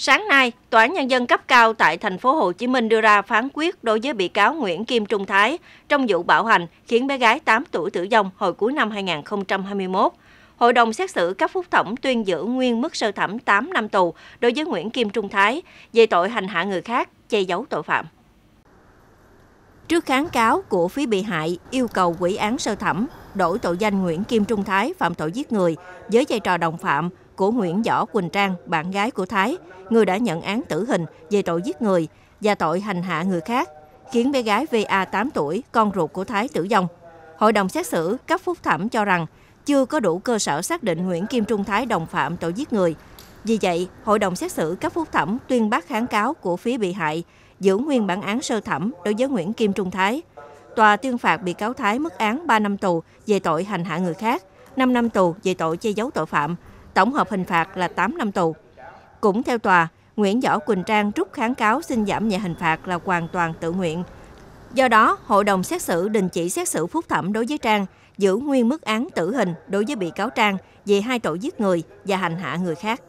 Sáng nay, Tòa án Nhân dân cấp cao tại thành phố Hồ Chí Minh đưa ra phán quyết đối với bị cáo Nguyễn Kim Trung Thái trong vụ bạo hành khiến bé gái 8 tuổi tử vong hồi cuối năm 2021. Hội đồng xét xử cấp phúc thẩm tuyên giữ nguyên mức sơ thẩm 8 năm tù đối với Nguyễn Kim Trung Thái về tội hành hạ người khác, che giấu tội phạm. Trước kháng cáo của phía bị hại yêu cầu quỹ án sơ thẩm đổi tội danh Nguyễn Kim Trung Thái phạm tội giết người với vai trò đồng phạm của Nguyễn Võ Quỳnh Trang, bạn gái của Thái, người đã nhận án tử hình về tội giết người và tội hành hạ người khác, khiến bé gái VA 8 tuổi, con ruột của Thái tử vong. Hội đồng xét xử cấp phúc thẩm cho rằng chưa có đủ cơ sở xác định Nguyễn Kim Trung Thái đồng phạm tội giết người. Vì vậy, hội đồng xét xử cấp phúc thẩm tuyên bác kháng cáo của phía bị hại giữ nguyên bản án sơ thẩm đối với Nguyễn Kim Trung Thái. Tòa tuyên phạt bị cáo Thái mức án 3 năm tù về tội hành hạ người khác, 5 năm tù về tội che giấu tội phạm tổng hợp hình phạt là 8 năm tù. Cũng theo tòa, Nguyễn Võ Quỳnh Trang rút kháng cáo xin giảm nhẹ hình phạt là hoàn toàn tự nguyện. Do đó, hội đồng xét xử đình chỉ xét xử phúc thẩm đối với Trang, giữ nguyên mức án tử hình đối với bị cáo Trang về hai tội giết người và hành hạ người khác.